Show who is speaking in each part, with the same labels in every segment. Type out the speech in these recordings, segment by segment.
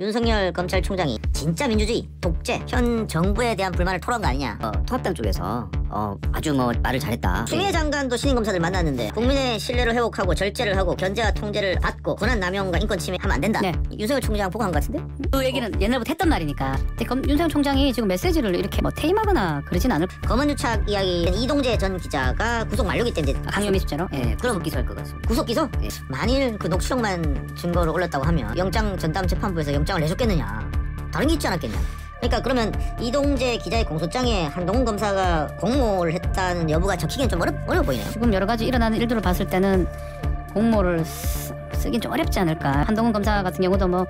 Speaker 1: 윤석열 검찰총장이 진짜 민주주의, 독재, 현 정부에 대한 불만을 토로한 거 아니냐 어, 통합당 쪽에서 어, 아주 뭐 말을 잘했다 추미애 장관도 신임 검사들 만났는데 국민의 신뢰를 회복하고 절제를 하고 견제와 통제를 받고 권한 남용과 인권 침해하면 안 된다 네. 윤석열 총장 보고한 것 같은데? 그 얘기는 옛날부터 했던 말이니까 근데 검, 윤석열 총장이 지금 메시지를 이렇게 뭐 퇴임하거나 그러진 않을 검은유착 이야기 이동재 전 기자가 구속 만료기 때문에 아, 강요 미수자로 예, 그럼 기소할 것 같습니다 구속 기소? 예. 만일 그 녹취록만 증거로 올렸다고 하면 영장 전담 재판부에서 영 영장을 내줬겠느냐 다른 게 있지 않았겠냐 그러니까 그러면 이동재 기자의 공소장에 한동훈 검사가 공모를 했다는 여부가 적히기엔 좀 어렵, 어려 보이네요. 지금 여러 가지 일어나는 일들을 봤을 때는 공모를 쓰긴 좀 어렵지 않을까. 한동훈 검사 같은 경우도 뭐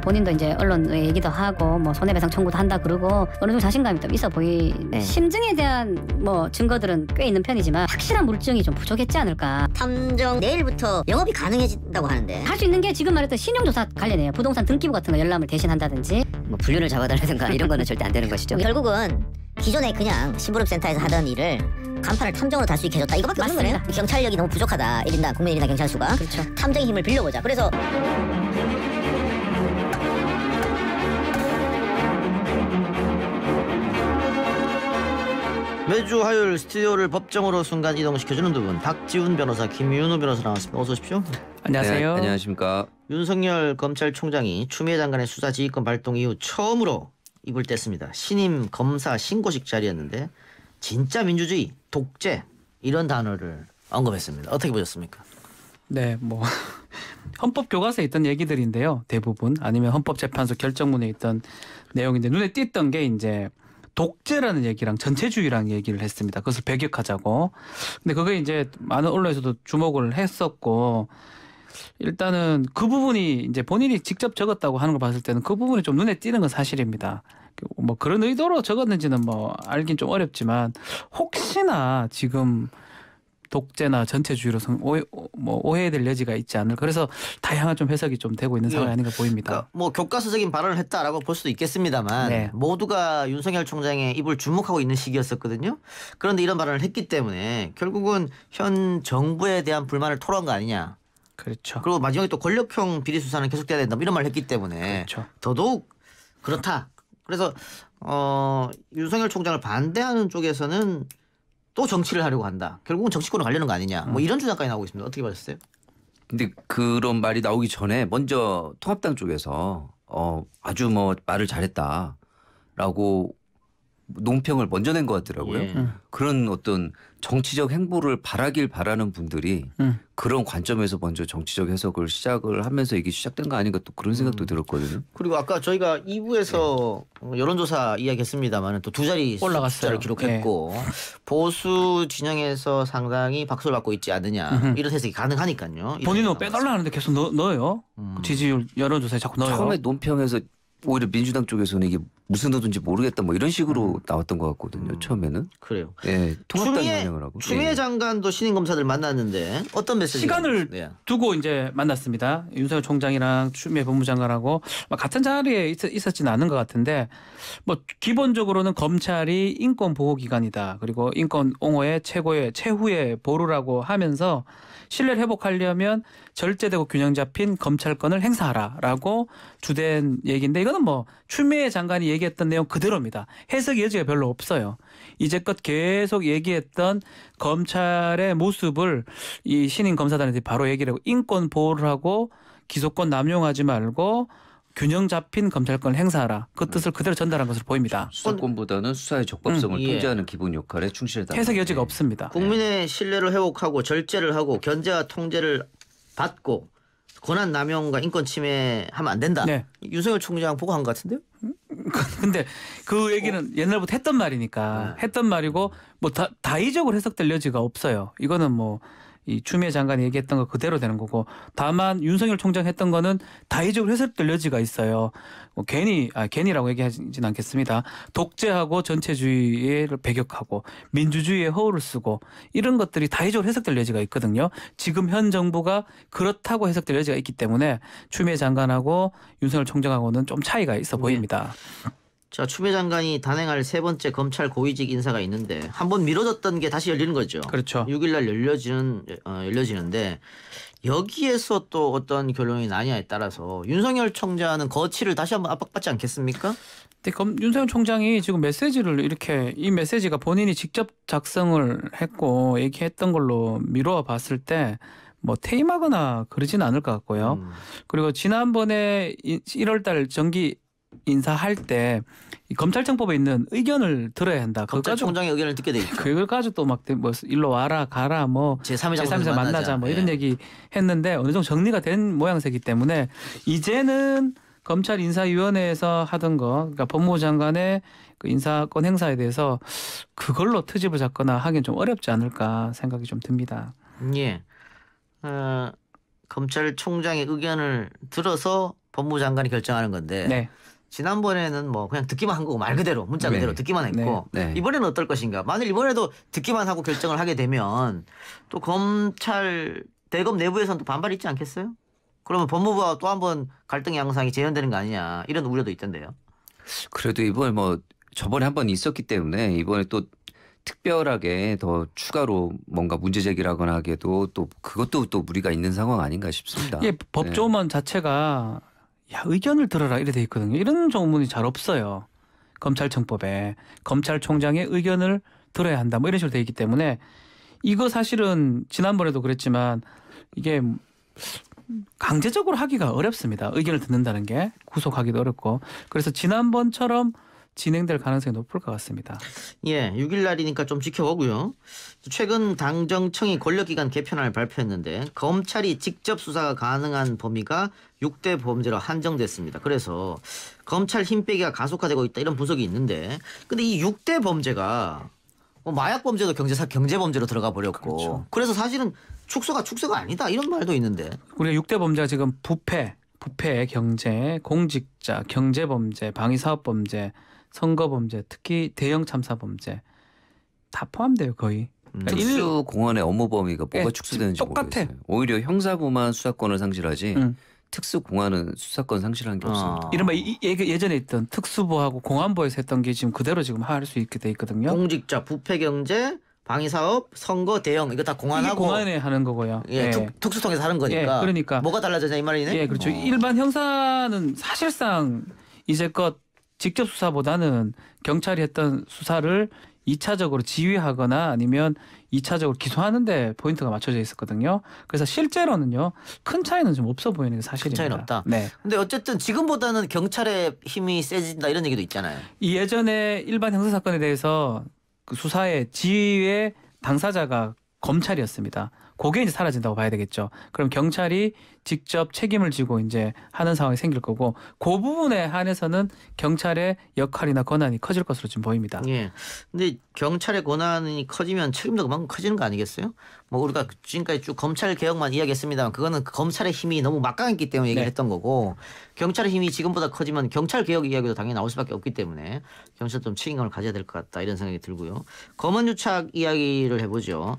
Speaker 1: 본인도 이제 언론 얘기도 하고 뭐 손해배상 청구도 한다 그러고 어느 정도 자신감이 좀 있어 보이. 네. 심증에 대한 뭐 증거들은 꽤 있는 편이지만 확실한 물증이 좀 부족했지 않을까. 탐정 내일부터 영업이 가능해진다고 하는데 할 수 있는 게 지금 말했던 신용조사 관련이에요. 부동산 등기부 같은 거 열람을 대신한다든지 뭐 분류를 잡아달라든가 이런 거는 절대 안 되는 것이죠. 결국은 기존에 그냥 심부름센터에서 하던 일을 간판을 탐정으로 달수 있게 해줬다 이거밖에 없는 거네요 경찰력이 너무 부족하다 1인당 국민 1인 경찰 수가 그렇죠. 탐정 힘을 빌려보자 그래서
Speaker 2: 매주 화요일 스튜디오를 법정으로 순간 이동시켜주는 두분 박지훈 변호사 김윤호 변호사 나왔습니다. 어서 오십시오. 안녕하세요. 네,
Speaker 3: 안녕하십니까.
Speaker 2: 윤석열 검찰총장이 추미애 장관의 수사지휘권 발동 이후 처음으로 입을 뗐습니다. 신임 검사 신고식 자리였는데
Speaker 4: 진짜 민주주의, 독재 이런 단어를 언급했습니다. 어떻게 보셨습니까? 네, 뭐 헌법 교과서에 있던 얘기들인데요. 대부분 아니면 헌법재판소 결정문에 있던 내용인데 눈에 띄었던 게 이제 독재라는 얘기랑 전체주의랑 얘기를 했습니다. 그것을 배격하자고. 근데 그게 이제 많은 언론에서도 주목을 했었고 일단은 그 부분이 이제 본인이 직접 적었다고 하는 걸 봤을 때는 그 부분이 좀 눈에 띄는 건 사실입니다. 그 뭐 그런 의도로 적었는지는 뭐 알긴 좀 어렵지만 혹시나 지금 독재나 전체주의로 오해, 뭐 오해될 여지가 있지 않을 그래서 다양한 좀 해석이 좀 되고 있는 네. 상황이 예. 아닌가 보입니다. 그러니까
Speaker 2: 뭐 교과서적인 발언을 했다라고 볼 수도 있겠습니다만 네. 모두가 윤석열 총장의 입을 주목하고 있는 시기였었거든요. 그런데 이런 발언을 했기 때문에 결국은 현 정부에 대한 불만을 토로한 거 아니냐. 그렇죠. 그리고 마지막에 또 권력형 비리 수사는 계속돼야 된다 뭐 이런 말을 했기 때문에 그렇죠. 더더욱 그렇다. 그래서 어, 윤석열 총장을 반대하는 쪽에서는 또 정치를 하려고 한다. 결국은 정치권을 가려는 거 아니냐. 뭐 음. 이런 주장까지 나오고 있습니다. 어떻게 보셨어요?
Speaker 3: 근데 그런 말이 나오기 전에 먼저 통합당 쪽에서 어, 아주 뭐 말을 잘했다라고 논평을 먼저 낸 것 같더라고요. 예. 음. 그런 어떤 정치적 행보를 바라길 바라는 분들이 음. 그런 관점에서 먼저 정치적 해석을 시작을 하면서 이게 시작된 거 아닌가 또 그런 생각도 음. 들었거든요.
Speaker 2: 그리고 아까 저희가 2부에서 네. 예. 어, 여론조사 이야기했습니다만 또 두 자리 올라갔어요. 기록했고 네. 보수 진영에서 상당히 박수를 받고 있지 않느냐 음흠. 이런 해석이
Speaker 4: 가능하니까요. 본인은 빼달라는데 계속 넣, 어요 음. 지지율 여론조사에 자꾸 넣어요. 처음에 논평에서
Speaker 3: 오히려 민주당 쪽에서는 이게 무슨 노든지 모르겠다 뭐 이런 식으로 음. 나왔던 것 같거든요 음. 처음에는. 그래요. 예,
Speaker 4: 통합당 추미애, 을 하고. 추미애 예.
Speaker 2: 장관도 신임 검사들 만났는데 어떤 메시지?
Speaker 4: 시간을 네. 두고 이제 만났습니다. 윤석열 총장이랑 추미애 법무장관하고 같은 자리에 있었, 지는 않은 것 같은데 뭐 기본적으로는 검찰이 인권 보호 기관이다 그리고 인권 옹호의 최고의 최후의 보루라고 하면서 신뢰를 회복하려면 절제되고 균형 잡힌 검찰권을 행사하라라고 주된 얘기인데 이거는 뭐 추미애 장관이 얘기 얘기했던 내용 그대로입니다. 해석 여지가 별로 없어요. 이제껏 계속 얘기했던 검찰의 모습을 이 신임 검사단한테 바로 얘기를 하고 인권 보호를 하고 기소권 남용하지 말고 균형 잡힌 검찰권 행사하라. 그 음. 뜻을 그대로 전달한 것으로 보입니다. 수사권보다는 수사의 적법성을 음, 예. 통제하는
Speaker 3: 기본 역할에 충실했다. 해석 여지가 예. 없습니다.
Speaker 2: 국민의 예. 신뢰를 회복하고 절제를 하고 견제와 통제를 받고 권한 남용과 인권 침해하면 안 된다. 네. 윤석열 총장 보고 한것 같은데요? 음?
Speaker 4: 근데 그 얘기는 어. 옛날부터 했던 말이니까 네. 했던 말이고 뭐 다, 다의적으로 해석될 여지가 없어요. 이거는 뭐이 추미애 장관이 얘기했던 거 그대로 되는 거고 다만 윤석열 총장 했던 거는 다의적으로 해석될 여지가 있어요. 뭐 괜히 아 괜히라고 얘기하진 않겠습니다. 독재하고 전체주의를 배격하고 민주주의의 허울을 쓰고 이런 것들이 다의적으로 해석될 여지가 있거든요. 지금 현 정부가 그렇다고 해석될 여지가 있기 때문에 추미애 장관하고 윤석열 총장하고는 좀 차이가 있어 네. 보입니다. 네. 자, 추미애 장관이 단행할 세 번째 검찰 고위직 인사가
Speaker 2: 있는데 한 번 미뤄졌던 게 다시 열리는 거죠. 그렇죠. 6일 날 열려지는 어, 열려지는데 여기에서 또 어떤 결론이 나냐에 따라서 윤석열 총장은 거취를
Speaker 4: 다시 한번 압박받지 않겠습니까? 근데 검, 윤석열 총장이 지금 메시지를 이렇게 이 메시지가 본인이 직접 작성을 했고 얘기했던 걸로 미뤄 봤을 때뭐 퇴임하거나 그러진 않을 것 같고요. 음. 그리고 지난번에 1월달 정기 인사할 때 검찰청법에 있는 의견을 들어야 한다. 검찰총장의 의견을 듣게 돼 있죠. 그걸 가지고 또막 뭐 일로 와라 가라 뭐 제3의 제3자 만나자 뭐 예. 이런 얘기 했는데 어느 정도 정리가 된 모양새이기 때문에 이제는 검찰 인사위원회에서 하던 거, 그러니까 법무 장관의 그 인사권 행사에 대해서 그걸로 트집을 잡거나 하긴 좀 어렵지 않을까 생각이 좀 듭니다. 예.
Speaker 2: 어, 검찰총장의 의견을 들어서 법무 장관이 결정하는 건데 네. 지난번에는 뭐 그냥 듣기만 한 거고 말 그대로 문자 네. 그대로 네. 듣기만 했고 네. 네. 이번에는 어떨 것인가? 만일 이번에도 듣기만 하고 결정을 하게 되면 또 검찰 대검 내부에서는 또 반발이 있지 않겠어요? 그러면 법무부와 또한번 갈등 양상이 재현되는 거 아니냐 이런 우려도 있던데요.
Speaker 3: 그래도 이번에 뭐 저번에 한 번 있었기 때문에 이번에 또 특별하게 더 추가로 뭔가 문제 제기라거나 하게도 또 그것도 또 무리가 있는 상황 아닌가 싶습니다. 예, 법조문
Speaker 4: 네. 자체가 야 의견을 들어라 이래 돼 있거든요. 이런 조문이 잘 없어요. 검찰청법에 검찰총장의 의견을 들어야 한다 뭐 이런 식으로 돼 있기 때문에 이거 사실은 지난번에도 그랬지만 이게 강제적으로 하기가 어렵습니다. 의견을 듣는다는 게 구속하기도 어렵고 그래서 지난번처럼 진행될 가능성이 높을 것 같습니다.
Speaker 2: 예, 6일 날이니까 좀 지켜보고요. 최근 당정청이 권력기관 개편안을 발표했는데 검찰이 직접 수사가 가능한 범위가 6대 범죄로 한정됐습니다. 그래서 검찰 힘빼기가 가속화되고 있다 이런 분석이 있는데 근데 이 6대 범죄가 뭐 마약 범죄도 경제사 경제 범죄로 들어가
Speaker 4: 버렸고 그렇죠.
Speaker 2: 그래서 사실은 축소가 축소가 아니다 이런 말도 있는데
Speaker 4: 우리가 6대 범죄가 지금 부패 부패 경제 공직자 경제 범죄 방위사업 범죄 선거 범죄, 특히 대형 참사 범죄 다 포함돼요 거의.
Speaker 3: 음. 그러니까 특수 공안의 업무 범위가 뭐가 예, 축소되는지
Speaker 4: 똑같아. 모르겠어요.
Speaker 3: 오히려 형사부만 수사권을 상실하지 음. 특수 공안은 수사권 상실한 게 아. 없습니다. 이른바
Speaker 4: 그 예, 전에 있던 특수부하고 공안부에서 했던 게 지금 그대로 지금 할 수 있게 돼 있거든요. 공직자, 부패 경제, 방위 사업, 선거 대형 이거 다 공안하고 공안에 하는 거고요. 예, 예. 특,
Speaker 2: 수통에서 하는 거니까. 예, 그러니까 뭐가 달라져냐 이 말이네. 예, 그렇죠. 어.
Speaker 4: 일반 형사는 사실상 이제껏 직접 수사보다는 경찰이 했던 수사를 2차적으로 지휘하거나 아니면 2차적으로 기소하는 데 포인트가 맞춰져 있었거든요. 그래서 실제로는요. 큰 차이는 좀 없어 보이는 게 사실입니다. 큰차이 없다. 네. 근데 어쨌든 지금보다는
Speaker 2: 경찰의 힘이 세진다 이런 얘기도 있잖아요.
Speaker 4: 이 예전에 일반 형사 사건에 대해서 그 수사의 지휘의 당사자가 검찰이었습니다. 그게 이제 사라진다고 봐야 되겠죠. 그럼 경찰이 직접 책임을 지고 이제 하는 상황이 생길 거고 그 부분에 한해서는 경찰의 역할이나 권한이 커질 것으로 지금 보입니다. 예. 근데
Speaker 2: 경찰의 권한이 커지면 책임도 그만큼 커지는 거 아니겠어요? 뭐 우리가 지금까지 쭉 검찰 개혁만 이야기했습니다만 그거는 검찰의 힘이 너무 막강했기 때문에 얘기를 네. 했던 거고 경찰의 힘이 지금보다 커지면 경찰 개혁 이야기도 당연히 나올 수밖에 없기 때문에 경찰 도좀 책임감을 가져야 될 것 같다 이런 생각이 들고요. 검은 유착 이야기를 해보죠.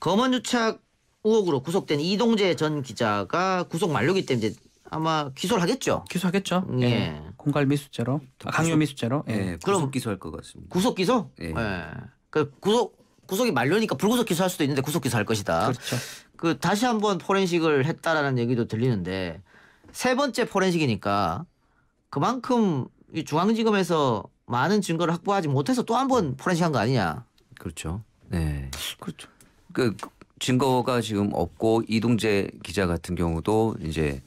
Speaker 2: 검언유착 우혹으로 구속된 이동재 전 기자가 구속 만료기 때문에 아마 기소를 하겠죠.
Speaker 4: 기소하겠죠. 예. 예. 공갈 미수죄로, 아, 강요 미수죄로. 예. 예. 그럼
Speaker 2: 구속 기소할 것 같습니다. 구속 기소? 예. 예. 그 구속 구속이 만료니까 불구속 기소할 수도 있는데 구속 기소할 것이다. 그렇죠. 그 다시 한번 포렌식을 했다라는 얘기도 들리는데 세 번째 포렌식이니까 그만큼 이 중앙지검에서 많은 증거를 확보하지 못해서 또 한 번 포렌식한 거 아니냐. 그렇죠. 네. 그렇죠.
Speaker 3: 그 증거가 지금 없고 이동재 기자 같은 경우도 이제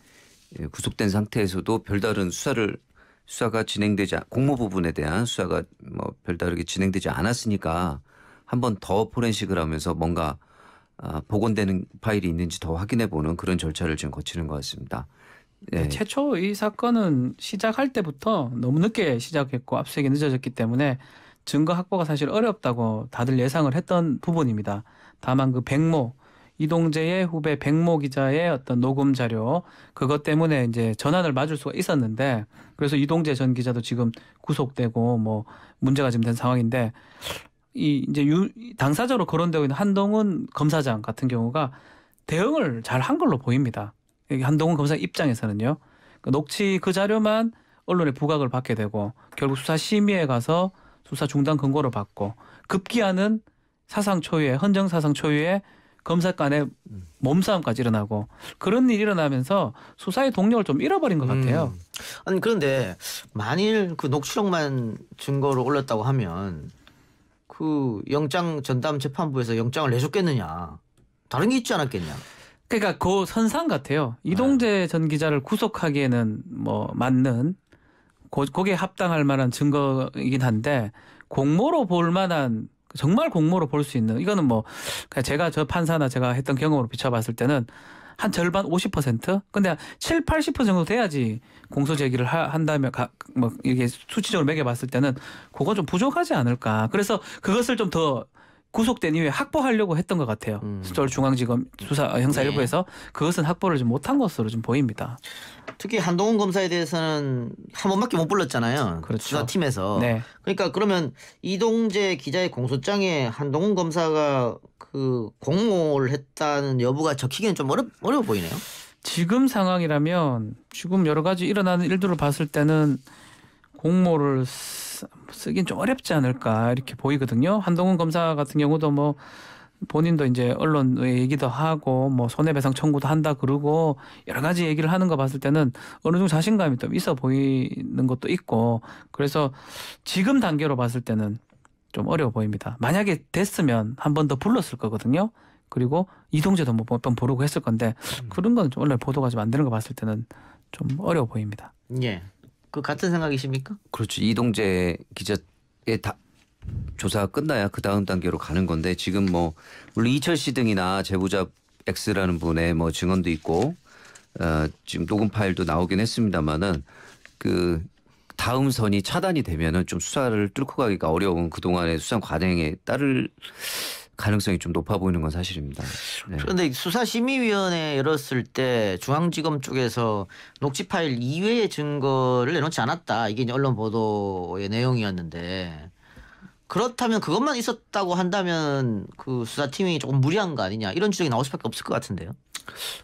Speaker 3: 구속된 상태에서도 별다른 수사를 수사가 진행되지 공모 부분에 대한 수사가 뭐 별다르게 진행되지 않았으니까 한 번 더 포렌식을 하면서 뭔가 아, 복원되는 파일이 있는지 더 확인해 보는 그런 절차를 지금 거치는 것 같습니다.
Speaker 4: 네. 네. 최초 이 사건은 시작할 때부터 너무 늦게 시작했고 압수색이 늦어졌기 때문에 증거 확보가 사실 어렵다고 다들 예상을 했던 부분입니다. 다만 그 백모 이동재의 후배 백모 기자의 어떤 녹음 자료 그것 때문에 이제 전환을 맞을 수가 있었는데 그래서 이동재 전 기자도 지금 구속되고 뭐 문제가 지금 된 상황인데 이 이제 유, 당사자로 거론되고 있는 한동훈 검사장 같은 경우가 대응을 잘 한 걸로 보입니다. 한동훈 검사 입장에서는요. 그 녹취 그 자료만 언론에 부각을 받게 되고 결국 수사 심의에 가서 수사 중단 근거를 받고 급기야는 사상 초유의 헌정 사상 초유의 검사간의 몸싸움까지 일어나고 그런 일이 일어나면서 수사의 동력을 좀 잃어버린 것 같아요. 음. 아니 그런데 만일 그 녹취록만 증거로 올렸다고 하면
Speaker 2: 그 영장 전담 재판부에서 영장을 내줬겠느냐? 다른 게 있지 않았겠냐?
Speaker 4: 그러니까 그 선상 같아요. 이동재 네. 전 기자를 구속하기에는 뭐 맞는 고, 거기에 합당할 만한 증거이긴 한데 공모로 볼 만한 정말 공모로 볼 수 있는 이거는 뭐 그냥 그러니까 제가 저 판사나 제가 했던 경험으로 비춰봤을 때는 한 절반 50% 근데 7, 80% 정도 돼야지 공소 제기를 하, 한다면 가, 뭐 이게 수치적으로 매겨봤을 때는 그거 좀 부족하지 않을까 그래서 그것을 좀더 구속된 이후에 확보하려고 했던 것 같아요. 음. 서울중앙지검 수사 어, 형사 네. 일부에서 그것은 확보를 좀 못한 것으로 좀 보입니다.
Speaker 2: 특히 한동훈
Speaker 4: 검사에 대해서는
Speaker 2: 한 번밖에 못 불렀잖아요. 그렇죠. 수사팀에서. 네. 그러니까 그러면 이동재 기자의 공소장에 한동훈 검사가 그 공모를 했다는 여부가 적히기는
Speaker 4: 좀 어려 어려 보이네요. 지금 상황이라면 지금 여러 가지 일어나는 일들을 봤을 때는 공모를 쓰긴 좀 어렵지 않을까 이렇게 보이거든요. 한동훈 검사 같은 경우도 뭐 본인도 이제 언론의 얘기도 하고 뭐 손해배상 청구도 한다 그러고 여러 가지 얘기를 하는 거 봤을 때는 어느 정도 자신감이 좀 있어 보이는 것도 있고 그래서 지금 단계로 봤을 때는 좀 어려워 보입니다. 만약에 됐으면 한 번 더 불렀을 거거든요. 그리고 이동재도 뭐 몇번 부르고 했을 건데 음. 그런 건 좀 원래 보도가 좀 안 되는 거 봤을 때는 좀 어려워 보입니다.
Speaker 2: 예. 그 같은 생각이십니까?
Speaker 3: 그렇죠. 이동재 기자의 다, 조사가 끝나야 그 다음 단계로 가는 건데 지금 뭐 물론 이철 씨 등이나 제보자 X라는 분의 뭐 증언도 있고 어, 지금 녹음 파일도 나오긴 했습니다만은 그 다음 선이 차단이 되면은 좀 수사를 뚫고 가기가 어려운 그 동안의 수사 과정에 따를 가능성이 좀 높아 보이는 건 사실입니다.
Speaker 2: 네. 그런데 수사심의위원회 열었을 때 중앙지검 쪽에서 녹취 파일 이외의 증거를 내놓지 않았다. 이게 언론 보도의 내용이었는데 그렇다면 그것만 있었다고 한다면 그 수사팀이 조금 무리한 거 아니냐 이런 주장이 나올 수밖에 없을 것 같은데요.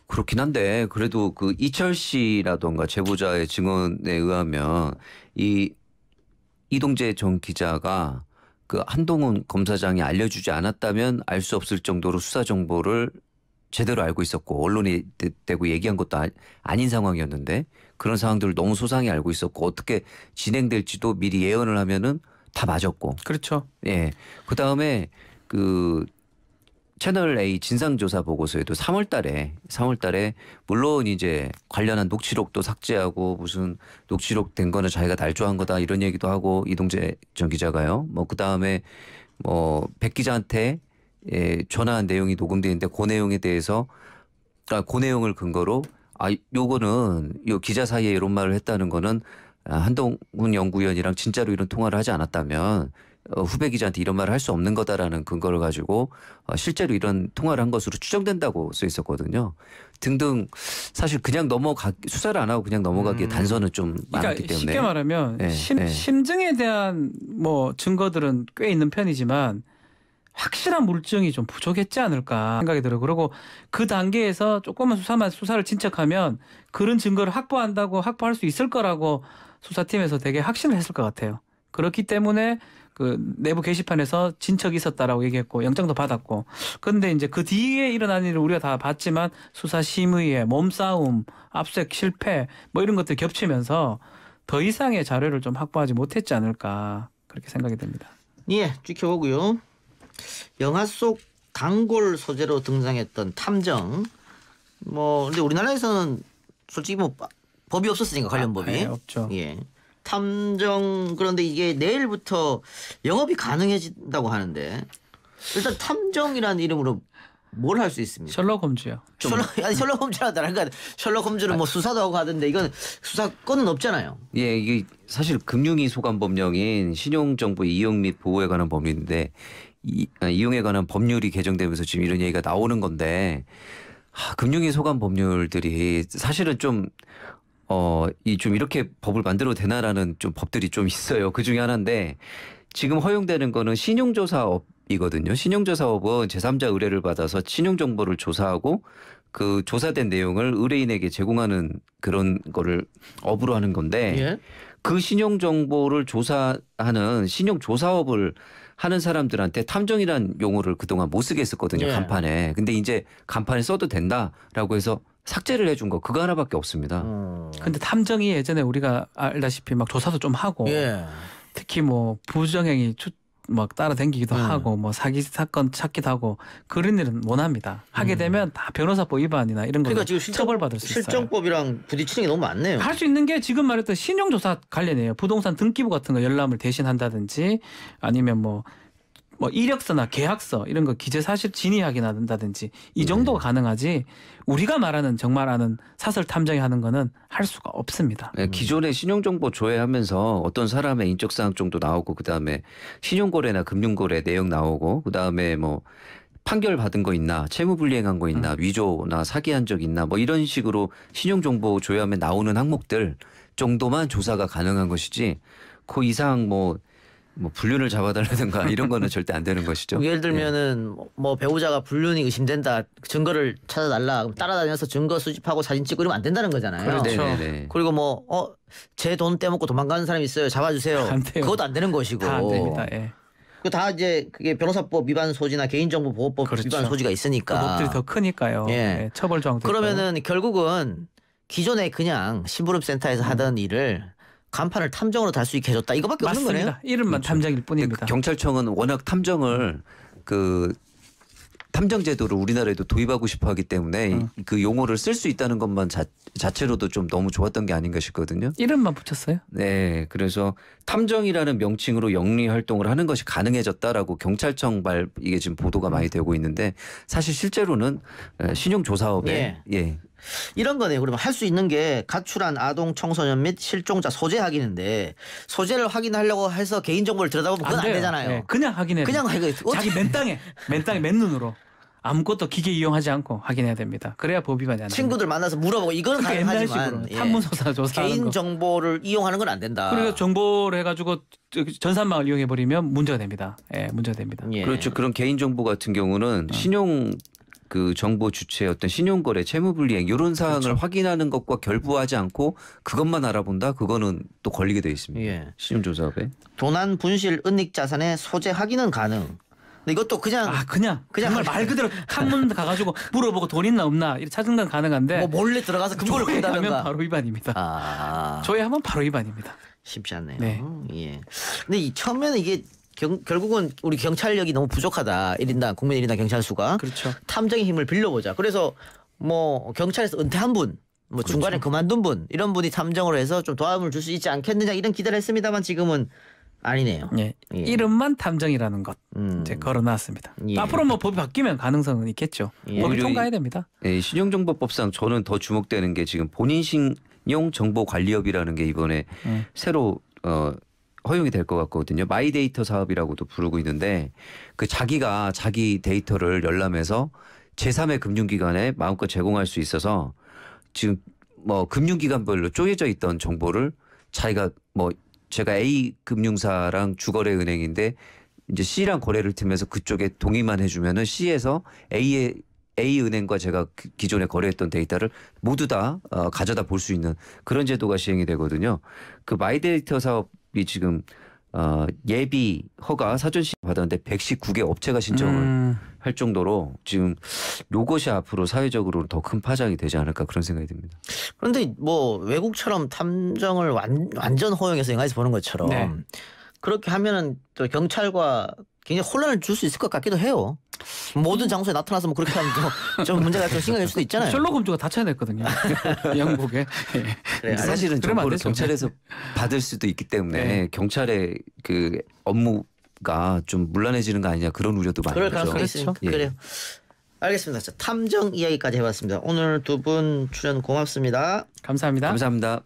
Speaker 3: 그렇긴 한데 그래도 그 이철 씨라던가 제보자의 증언에 의하면 이 이동재 전 기자가 그 한동훈 검사장이 알려주지 않았다면 알 수 없을 정도로 수사 정보를 제대로 알고 있었고 언론이 되고 얘기한 것도 아, 닌 상황이었는데 그런 상황들을 너무 소상히 알고 있었고 어떻게 진행될지도 미리 예언을 하면은 다 맞았고 그렇죠. 예. 그다음에 그 채널 A 진상조사 보고서에도 3월달에 3월달에 물론 이제 관련한 녹취록도 삭제하고 무슨 녹취록 된 거는 자기가 날조한 거다 이런 얘기도 하고 이동재 전 기자가요. 뭐 그 다음에 뭐 백 기자한테 예, 전화한 내용이 녹음돼 있는데 그 내용에 대해서 그러니까 그 내용을 근거로 아 요거는 요 기자 사이에 이런 말을 했다는 거는 아, 한동훈 연구위원이랑 진짜로 이런 통화를 하지 않았다면 어, 후배 기자한테 이런 말을 할 수 없는 거다라는 근거를 가지고 어, 실제로 이런 통화를 한 것으로 추정된다고 쓰여 있었거든요. 등등 사실 그냥 넘어가 수사를 안 하고 그냥 넘어가기에 음. 단서는 좀 그러니까
Speaker 4: 많기 때문에 쉽게 말하면 네, 심, 네. 심증에 대한 뭐 증거들은 꽤 있는 편이지만 확실한 물증이 좀 부족했지 않을까 생각이 들어요. 그리고 그 단계에서 조금만 수사만 수사를 진척하면 그런 증거를 확보한다고 확보할 수 있을 거라고 수사팀에서 되게 확신을 했을 것 같아요. 그렇기 때문에 그 내부 게시판에서 진척이 있었다라고 얘기했고 영장도 받았고 근데 이제 그 뒤에 일어난 일을 우리가 다 봤지만 수사 심의에 몸싸움 압색 실패 뭐 이런 것들 겹치면서 더 이상의 자료를 좀 확보하지 못했지 않을까 그렇게 생각이 됩니다.
Speaker 2: 예, 지켜보고요. 영화 속 단골 소재로 등장했던 탐정. 뭐 근데 우리나라에서는 솔직히 뭐 법이 없었으니까 관련 아, 법이. 네, 없죠. 예. 탐정 그런데 이게 내일부터 영업이 가능해진다고 하는데 일단 탐정이라는 이름으로 뭘 할 수 있습니까? 셜록 홈즈요. 셜록 아니 셜록 홈즈라더라. 그러니까 셜록 홈즈는 뭐 수사도 하고 하던데 이건 수사권은 없잖아요.
Speaker 3: 예, 이게 사실 금융위 소관 법령인 신용정보 이용 및 보호에 관한 법률인데 이, 아, 용에 관한 법률이 개정되면서 지금 이런 얘기가 나오는 건데 금융위 소관 법률들이 사실은 좀 어, 이 좀 이렇게 법을 만들어도 되나라는 좀 법들이 좀 있어요. 그 중에 하나인데 지금 허용되는 거는 신용조사업 이거든요. 신용조사업은 제3자 의뢰를 받아서 신용정보를 조사하고 그 조사된 내용을 의뢰인에게 제공하는 그런 거를 업으로 하는 건데 예? 그 신용정보를 조사하는 신용조사업을 하는 사람들한테 탐정이란 용어를 그동안 못 쓰게 했었거든요. 예. 간판에. 근데 이제 간판에 써도 된다라고 해서 삭제를 해 준 거 그거 하나밖에 없습니다. 음.
Speaker 4: 근데 탐정이 예전에 우리가 알다시피 막 조사도 좀 하고 예. 특히 뭐 부정행위 막 따라다니기도 음. 하고 뭐 사기 사건 찾기도 하고 그런 일은 원합니다 하게 음. 되면 다 변호사법 위반이나 이런 거 그러니까 지금 실정, 처벌받을 수
Speaker 2: 실정법이랑 부딪히는 게 너무 많네요. 할 수
Speaker 4: 있는 게 지금 말했던 신용조사 관련이에요. 부동산 등기부 같은 거 열람을 대신한다든지 아니면 뭐뭐 이력서나 계약서 이런 거 기재 사실 진위하게 나든다든지 이 정도가 네. 가능하지 우리가 말하는 정말 아는 사설 탐정이 하는 거는 할 수가 없습니다. 네, 기존의 신용정보
Speaker 3: 조회하면서 어떤 사람의 인적 사항 정도 나오고 그다음에 신용거래나 금융거래 내용 나오고 그다음에 뭐 판결 받은 거 있나, 채무 불이행한 거 있나, 음. 위조나 사기한 적 있나, 뭐 이런 식으로 신용정보 조회하면 나오는 항목들 정도만 조사가 가능한 것이지 그 이상 뭐뭐 불륜을 잡아달라든가 이런 거는 절대 안 되는 것이죠.
Speaker 2: 예를 들면은 예. 뭐 배우자가 불륜이 의심된다 증거를 찾아달라 그럼 따라다녀서 증거 수집하고 사진 찍고 이러면 안 된다는 거잖아요. 그렇죠. 네네네. 그렇죠. 네, 네. 그리고 뭐 어 제 돈 떼먹고 도망가는 사람 있어요 잡아주세요. 안 그것도 안 되는 것이고. 다 안 됩니다. 예. 그 다 이제 그게 변호사법 위반 소지나 개인정보 보호법 그렇죠. 위반 소지가 있으니까 그 목들이 더 크니까요. 예. 예. 처벌 정도. 그러면은 결국은 기존에 그냥 심부름센터에서 음. 하던 일을 간판을 탐정으로 달 수 있게 해줬다 이거밖에 없는 거네요.
Speaker 3: 이름만 그렇죠. 탐정일 뿐입니다. 경찰청은 워낙 탐정을 음. 그 탐정 제도를 우리나라에도 도입하고 싶어 하기 때문에 어. 그 용어를 쓸 수 있다는 것만 자, 자체로도 좀 너무 좋았던 게 아닌가 싶거든요.
Speaker 4: 이름만 붙였어요?
Speaker 3: 네. 그래서 탐정이라는 명칭으로 영리 활동을 하는 것이 가능해졌다라고 경찰청 발 이게 지금 보도가 음. 많이 되고 있는데 사실 실제로는 신용조사업에 예. 예
Speaker 2: 이런 거네요. 그러면 할 수 있는 게 가출한 아동 청소년 및 실종자 소재
Speaker 4: 확인인데 소재를 확인하려고 해서 개인 정보를 들여다보면 그건 안, 안 되잖아요. 네, 그냥 확인해. 그냥 확인 자기 맨 땅에 맨 땅에 맨 눈으로. 아무것도 기계 이용하지 않고 확인해야 됩니다. 그래야 법위반이 친구들 만나서 물어보고 이건 가능하지만 예. 탐문소사 조사 개인
Speaker 2: 정보를 이용하는
Speaker 4: 건 안 된다. 그래서 정보를 해가지고 전산망을 이용해 버리면 문제가 됩니다. 예, 문제가 됩니다.
Speaker 2: 예. 그렇죠.
Speaker 3: 그런 개인 정보 같은 경우는 어. 신용 그 정보 주체의 어떤 신용거래, 채무불이행 이런 사항을 그렇죠. 확인하는 것과 결부하지 않고 그것만 알아본다. 그거는 또 걸리게 돼 있습니다. 예. 신용조사업에
Speaker 2: 도난 분실 은닉 자산의 소재 확인은 가능.
Speaker 4: 근데 이것도 그냥 아 그냥 그냥 정말 말 그대로 탐문 가가지고 물어보고 돈 있나 없나 이렇게 찾은 건 가능한데 뭐 몰래 들어가서 금고를 본다면 바로 위반입니다. 아. 저희 하면 바로
Speaker 2: 위반입니다. 쉽지 않네요. 네. 예. 근데 이 처음에는 이게 경, 결국은 우리 경찰력이 너무 부족하다. 1인당 국민 1인당 경찰 수가. 그렇죠. 탐정의 힘을 빌려보자. 그래서 뭐 경찰에서 은퇴한 분, 뭐 그렇죠. 중간에 그만둔 분 이런 분이 탐정으로 해서 좀 도움을 줄 수 있지 않겠느냐 이런 기대를 했습니다만 지금은 아니네요.
Speaker 4: 예. 예. 이름만 탐정이라는 것 음. 이제 걸어놨습니다. 예. 앞으로 뭐 법이 바뀌면 가능성은 있겠죠. 예. 법이 통과해야 됩니다. 예,
Speaker 3: 신용정보법상 저는 더 주목되는 게 지금 본인 신용정보관리업이라는 게 이번에 예. 새로 어, 허용이 될 것 같거든요. 마이데이터 사업이라고도 부르고 있는데 그 자기가 자기 데이터를 열람해서 제3의 금융기관에 마음껏 제공할 수 있어서 지금 뭐 금융기관별로 쪼여져 있던 정보를 자기가 뭐 제가 A 금융사랑 주거래 은행인데 이제 C랑 거래를 틀면서 그쪽에 동의만 해주면은 C에서 A의 A 은행과 제가 기존에 거래했던 데이터를 모두 다 어, 가져다 볼 수 있는 그런 제도가 시행이 되거든요. 그 마이데이터 사업 이 지금 어, 예비 허가 사전 신청 받았는데 119개 업체가 신청을 음. 할 정도로 지금 요것이 앞으로 사회적으로 더 큰 파장이 되지 않을까 그런 생각이 듭니다.
Speaker 2: 그런데 뭐 외국처럼 탐정을 완, 완전 허용해서 영화에서 보는 것처럼 네. 그렇게 하면은 또 경찰과 굉장히 혼란을 줄 수 있을 것 같기도 해요. 모든 장소에 나타나서 뭐 그렇게 하면 좀 문제가 좀 심각할 수도 있잖아요.
Speaker 4: 셜록 검조가 다쳐야 됐거든요. 양복에. 그 사실은 정보를 경찰에서
Speaker 3: 받을 수도 있기 때문에 네. 경찰의 그 업무가 좀 문란해지는 거 아니냐 그런 우려도 많이 그럴 가능성이 있으 그렇죠? 예. 그래요.
Speaker 2: 알겠습니다. 자, 탐정 이야기까지 해봤습니다.
Speaker 1: 오늘 두 분 출연 고맙습니다. 감사합니다. 감사합니다.